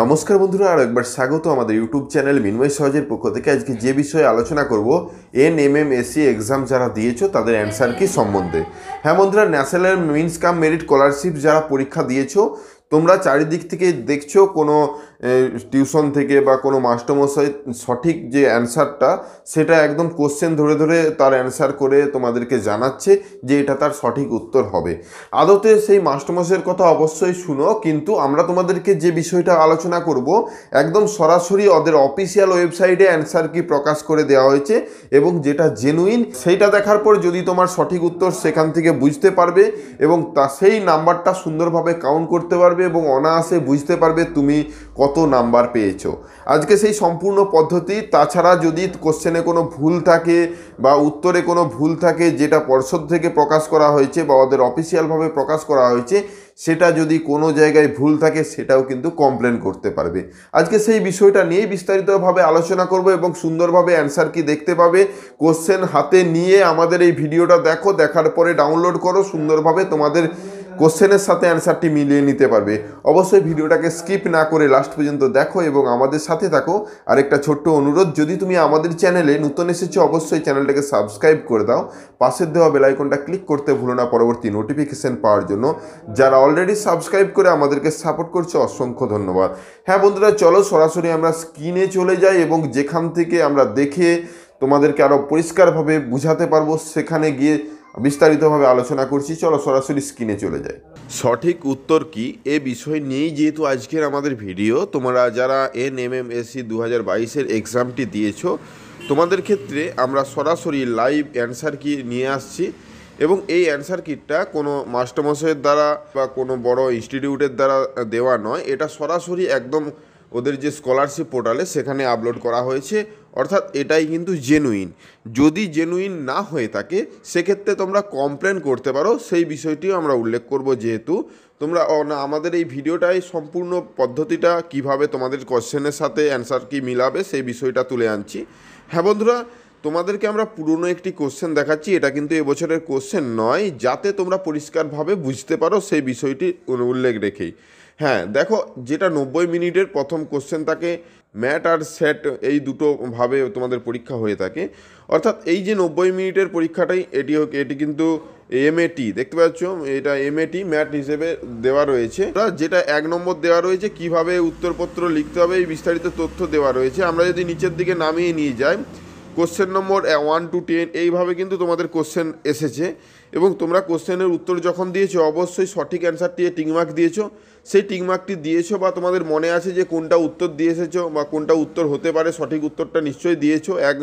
নমস্কার বন্ধুরা আর একবার স্বাগত আমাদের ইউটিউব চ্যানেল মিনময় সহজের পক্ষ থেকে আজকে যে বিষয়ে আলোচনা করব N M M S E exam যারা দিয়েছো তাদের অ্যান্সার কি সম্বন্ধে হ্যাঁ বন্ধুরা national means cum merit scholarship যারা পরীক্ষা দিয়েছ তোমরা চারিদিক থেকে দেখছো কোনো টিউশন থেকে বা কোনো মাস্টারমশাই সঠিক যে অ্যান্সারটা সেটা একদম কোশ্চেন ধরে ধরে তার অ্যান্সার করে তোমাদেরকে জানাচ্ছে যে এটা তার সঠিক উত্তর হবে আদতে সেই মাস্টারমশাইয়ের কথা অবশ্যই শুনো কিন্তু আমরা তোমাদেরকে যে বিষয়টা আলোচনা করব একদম সরাসরি ওদের অফিসিয়াল ওয়েবসাইটে অ্যান্সার কি প্রকাশ করে দেওয়া হয়েছে এবং যেটা জেনুইন সেইটা দেখার পর যদি তোমার সঠিক উত্তর সেখান থেকে বুঝতে পারবে এবং তা সেই নাম্বারটা সুন্দরভাবে কাউন্ট করতে পারবে এবং অনায়াসে বুঝতে পারবে তুমি কত কত নাম্বার পেয়েছো আজকে সেই সম্পূর্ণ পদ্ধতি তাছাড়া যদি কোশ্চেনে কোনো ভুল থাকে বা উত্তরে কোনো ভুল থাকে যেটা পর্ষদ থেকে প্রকাশ করা হয়েছে বা ওদের অফিসিয়ালভাবে প্রকাশ করা হয়েছে সেটা যদি কোনো জায়গায় ভুল থাকে সেটাও কিন্তু কমপ্লেন করতে পারবে আজকে সেই বিষয়টা নিয়েই বিস্তারিতভাবে আলোচনা করব এবং সুন্দরভাবে অ্যান্সার কি দেখতে পাবে কোশ্চেন হাতে নিয়ে আমাদের এই ভিডিওটা দেখো দেখার পরে ডাউনলোড করো সুন্দরভাবে তোমাদের কোশ্চেনের সাথে অ্যান্সারটি মিলিয়ে নিতে পারবে অবশ্যই ভিডিওটাকে স্কিপ না করে লাস্ট পর্যন্ত দেখো এবং আমাদের সাথে থাকো আর একটা ছোট্ট অনুরোধ যদি তুমি আমাদের চ্যানেলে নতুন এসেছো অবশ্যই চ্যানেলটাকে সাবস্ক্রাইব করে দাও পাশের দেওয়া বেলাইকনটা ক্লিক করতে ভুলো না পরবর্তী নোটিফিকেশান পাওয়ার জন্য যারা অলরেডি সাবস্ক্রাইব করে আমাদেরকে সাপোর্ট করছে অসংখ্য ধন্যবাদ হ্যাঁ বন্ধুরা চলো সরাসরি আমরা স্ক্রিনে চলে যাই এবং যেখান থেকে আমরা দেখে তোমাদেরকে আরও পরিষ্কারভাবে বুঝাতে পারবো সেখানে গিয়ে বিস্তারিতভাবে আলোচনা করছি চলো সরাসরি স্ক্রিনে চলে যাই সঠিক উত্তর কি এ বিষয় নিয়েই যেহেতু আজকের আমাদের ভিডিও তোমরা যারা এন এম এম সি দু হাজার বাইশের এক্সামটি দিয়েছ তোমাদের ক্ষেত্রে আমরা সরাসরি লাইভ অ্যান্সার কি নিয়ে আসছি এবং এই অ্যান্সার কিটটা কোনো মাস্টারমশাইয়ের দ্বারা বা কোনো বড় ইনস্টিটিউটের দ্বারা দেওয়া নয় এটা সরাসরি একদম ওদের যে স্কলারশিপ পোর্টালে সেখানে আপলোড করা হয়েছে অর্থাৎ এটাই কিন্তু জেনুইন যদি জেনুইন না হয়ে থাকে সেক্ষেত্রে তোমরা কমপ্লেন করতে পারো সেই বিষয়টিও আমরা উল্লেখ করব যেহেতু তোমরা আমাদের এই ভিডিওটাই সম্পূর্ণ পদ্ধতিটা কিভাবে তোমাদের কোশ্চেনের সাথে অ্যান্সার কি মিলাবে সেই বিষয়টা তুলে আনছি হ্যাঁ বন্ধুরা তোমাদেরকে আমরা পুরনো একটি কোশ্চেন দেখাচ্ছি এটা কিন্তু এবছরের কোশ্চেন নয় যাতে তোমরা পরিষ্কারভাবে বুঝতে পারো সেই বিষয়টি উল্লেখ রেখেই হ্যাঁ দেখো যেটা নব্বই মিনিটের প্রথম কোশ্চেন থাকে ম্যাট আর স্যাট এই দুটোভাবে তোমাদের পরীক্ষা হয়ে থাকে অর্থাৎ এই যে নব্বই মিনিটের পরীক্ষাটাই এটি এটি কিন্তু এমএটি দেখতে পাচ্ছ এটা এমএটি ম্যাট হিসেবে দেওয়া রয়েছে যেটা এক নম্বর দেওয়া রয়েছে কিভাবে উত্তরপত্র লিখতে হবে এই বিস্তারিত তথ্য দেওয়া রয়েছে আমরা যদি নিচের দিকে নামিয়ে নিয়ে যাই question number one two ten এইভাবে কিন্তু তোমাদের কোশ্চেন এসেছে এবং তোমরা কোশ্চেনের উত্তর যখন দিয়েছো অবশ্যই সঠিক অ্যান্সারটি টিকমার্ক দিয়েছো সেই টিকমার্কটি দিয়েছো বা তোমাদের মনে আছে যে কোনটা উত্তর দিয়ে এসেছো বা কোনটা উত্তর হতে পারে সঠিক উত্তরটা নিশ্চয়ই দিয়েছো এক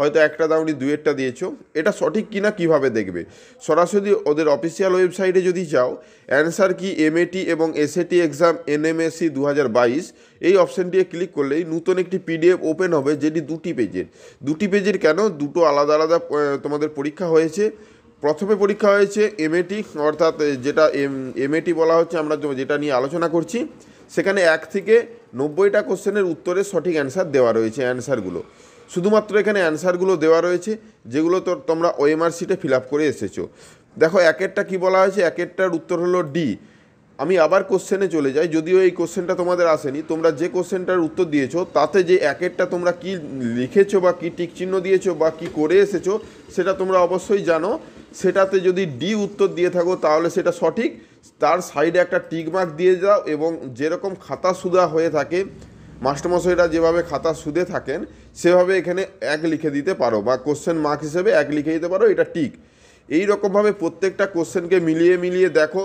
হয়তো একটা দাওনি দুয়েরটা দিয়েছো এটা সঠিক কিনা কিভাবে দেখবে সরাসরি ওদের অফিসিয়াল ওয়েবসাইটে যদি যাও অ্যান্সার কি এমএটি এবং এসএটি এক্সাম এনএমএসি দু এই অপশানটিতে ক্লিক করলেই নতুন একটি পিডিএফ ওপেন হবে যেটি দুটি পেজের দুটি পেজের কেন দুটো আলাদা আলাদা তোমাদের পরীক্ষা হয়েছে প্রথমে পরীক্ষা হয়েছে এমএটি অর্থাৎ যেটা এম এমএটি বলা হচ্ছে আমরা যেটা নিয়ে আলোচনা করছি সেখানে এক থেকে নব্বইটা কোশ্চেনের উত্তরের সঠিক অ্যান্সার দেওয়া রয়েছে অ্যান্সারগুলো শুধুমাত্র এখানে অ্যান্সারগুলো দেওয়া রয়েছে যেগুলো তোর তোমরা ওএমআর সিটে ফিল আপ করে এসেছো দেখো একেরটা কি বলা হয়েছে একেরটার উত্তর হলো ডি আমি আবার কোশ্চেনে চলে যাই যদিও এই কোশ্চেনটা তোমাদের আসেনি তোমরা যে কোশ্চেনটার উত্তর দিয়েছো তাতে যে একেরটা তোমরা কি লিখেছো বা কি টিক চিহ্ন দিয়েছো বা কি করে এসেছো সেটা তোমরা অবশ্যই জানো সেটাতে যদি ডি উত্তর দিয়ে থাকো তাহলে সেটা সঠিক তার সাইডে একটা টিকমার্ক দিয়ে যাও এবং যেরকম খাতা সুদা হয়ে থাকে মাস্টারমশাইরা যেভাবে খাতা সুদে থাকেন সেভাবে এখানে এক লিখে দিতে পারো বা কোশ্চেন মার্ক হিসেবে এক লিখে দিতে পারো এটা টিক এই রকমভাবে প্রত্যেকটা কোশ্চেনকে মিলিয়ে মিলিয়ে দেখো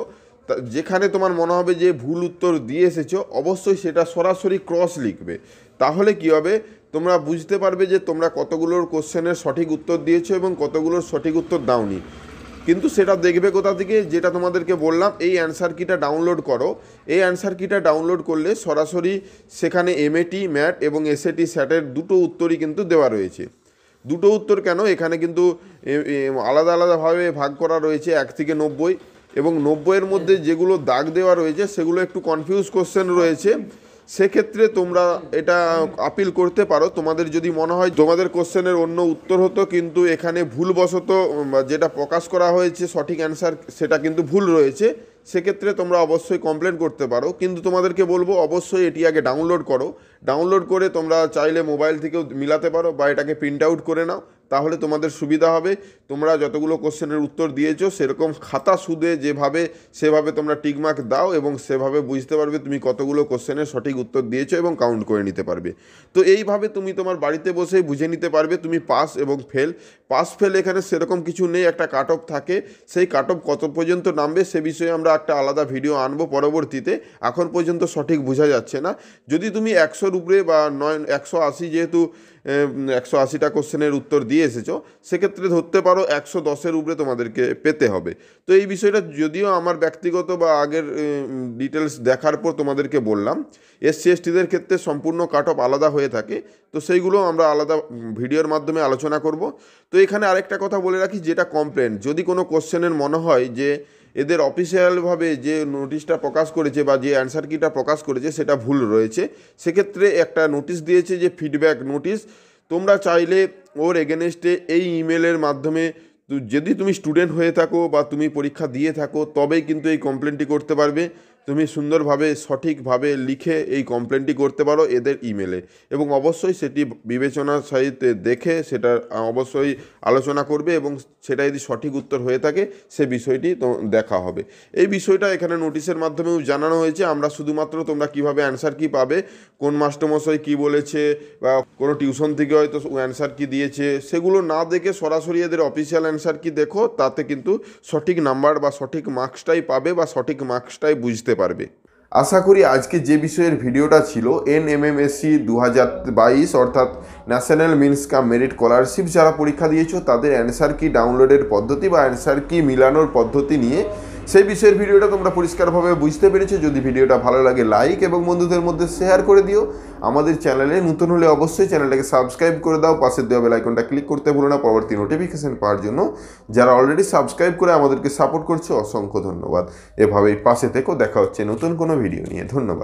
যেখানে তোমার মনে হবে যে ভুল উত্তর দিয়ে এসেছো অবশ্যই সেটা সরাসরি ক্রস লিখবে তাহলে কি হবে তোমরা বুঝতে পারবে যে তোমরা কতগুলোর কোশ্চেনের সঠিক উত্তর দিয়েছো এবং কতগুলোর সঠিক উত্তর দাওনি কিন্তু সেটা দেখবে কোথা থেকে যেটা তোমাদেরকে বললাম এই অ্যান্সার কিটা ডাউনলোড করো এই অ্যান্সার কিটা ডাউনলোড করলে সরাসরি সেখানে এমএটি ম্যাট এবং এসএটি স্যাটের দুটো উত্তরই কিন্তু দেওয়া রয়েছে দুটো উত্তর কেন এখানে কিন্তু আলাদা আলাদাভাবে ভাগ করা রয়েছে এক থেকে নব্বই এবং নব্বইয়ের মধ্যে যেগুলো দাগ দেওয়া রয়েছে সেগুলো একটু কনফিউজ কোশ্চেন রয়েছে সেক্ষেত্রে তোমরা এটা আপিল করতে পারো তোমাদের যদি মনে হয় তোমাদের কোশ্চেনের অন্য উত্তর হতো কিন্তু এখানে ভুলবশত যেটা প্রকাশ করা হয়েছে সঠিক অ্যান্সার সেটা কিন্তু ভুল রয়েছে সেক্ষেত্রে তোমরা অবশ্যই কমপ্লেন করতে পারো কিন্তু তোমাদেরকে বলবো অবশ্যই এটি আগে ডাউনলোড করো ডাউনলোড করে তোমরা চাইলে মোবাইল থেকেও মিলাতে পারো বা এটাকে প্রিন্ট আউট করে নাও তাহলে তোমাদের সুবিধা হবে তোমরা যতগুলো কোশ্চেনের উত্তর দিয়েছো সেরকম খাতা সুদে যেভাবে সেভাবে তোমরা টিকমার্ক দাও এবং সেভাবে বুঝতে পারবে তুমি কতগুলো কোশ্চেনের সঠিক উত্তর দিয়েছো এবং কাউন্ট করে নিতে পারবে তো এইভাবে তুমি তোমার বাড়িতে বসেই বুঝে নিতে পারবে তুমি পাস এবং ফেল পাস ফেল এখানে সেরকম কিছু নেই একটা কাট অফ থাকে সেই কাট অফ কত পর্যন্ত নামবে সে বিষয়ে আমরা একটা আলাদা ভিডিও আনবো পরবর্তীতে এখন পর্যন্ত সঠিক বোঝা যাচ্ছে না যদি তুমি একশোর উপরে বা নয় একশো আশি যেহেতু একশো আশিটা কোশ্চেনের উত্তর দিয়ে এসেছো সেক্ষেত্রে ধরতে পারো একশো দশের উপরে তোমাদেরকে পেতে হবে তো এই বিষয়টা যদিও আমার ব্যক্তিগত বা আগের ডিটেলস দেখার পর তোমাদেরকে বললাম এসসি এসটিদের ক্ষেত্রে সম্পূর্ণ কাট অফ আলাদা হয়ে থাকে তো সেইগুলো আমরা আলাদা ভিডিওর মাধ্যমে আলোচনা করব তো এখানে আরেকটা কথা বলে রাখি যেটা কমপ্লেন যদি কোনো কোশ্চেনের মনে হয় যে এদের অফিসিয়ালভাবে যে নোটিশটা প্রকাশ করেছে বা যে অ্যান্সার কিটা প্রকাশ করেছে সেটা ভুল রয়েছে সেক্ষেত্রে একটা নোটিশ দিয়েছে যে ফিডব্যাক নোটিশ তোমরা চাইলে ওর এগেনেস্টে এই ইমেলের মাধ্যমে যদি তুমি স্টুডেন্ট হয়ে থাকো বা তুমি পরীক্ষা দিয়ে থাকো তবেই কিন্তু এই কমপ্লেনটি করতে পারবে তুমি সুন্দরভাবে সঠিকভাবে লিখে এই কমপ্লেনটি করতে পারো এদের ইমেলে এবং অবশ্যই সেটি বিবেচনার সহিত দেখে সেটা অবশ্যই আলোচনা করবে এবং সেটা যদি সঠিক উত্তর হয়ে থাকে সে বিষয়টি দেখা হবে এই বিষয়টা এখানে নোটিশের মাধ্যমেও জানানো হয়েছে আমরা শুধুমাত্র তোমরা কিভাবে অ্যান্সার কি পাবে কোন মাস্টারমশাই কি বলেছে বা কোনো টিউশন থেকে হয়তো অ্যান্সার কি দিয়েছে সেগুলো না দেখে সরাসরি এদের অফিসিয়াল অ্যান্সার কি দেখো তাতে কিন্তু সঠিক নাম্বার বা সঠিক মার্কসটাই পাবে বা সঠিক মার্কসটাই বুঝতে পারবে আশা করি আজকে যে বিষয়ের ভিডিওটা ছিল এন এম এম এসসি দু হাজার বাইশ অর্থাৎ national means cum merit scholarship যারা পরীক্ষা দিয়েছ তাদের অ্যান্সার কি ডাউনলোডের পদ্ধতি বা অ্যান্সার কি মিলানোর পদ্ধতি নিয়ে সেই বিষয়ের ভিডিওটা তোমরা পরিষ্কারভাবে বুঝতে পেরেছো যদি ভিডিওটা ভালো লাগে লাইক এবং বন্ধুদের মধ্যে শেয়ার করে দিও আমাদের চ্যানেলে নতুন হলে অবশ্যই চ্যানেলটাকে সাবস্ক্রাইব করে দাও পাশের দেওয়া বেলাইকনটা ক্লিক করতে ভুলো না পরবর্তী নোটিফিকেশান পাওয়ার জন্য যারা অলরেডি সাবস্ক্রাইব করে আমাদেরকে সাপোর্ট করছো অসংখ্য ধন্যবাদ এভাবেই পাশে থেকেও দেখা হচ্ছে নতুন কোনো ভিডিও নিয়ে ধন্যবাদ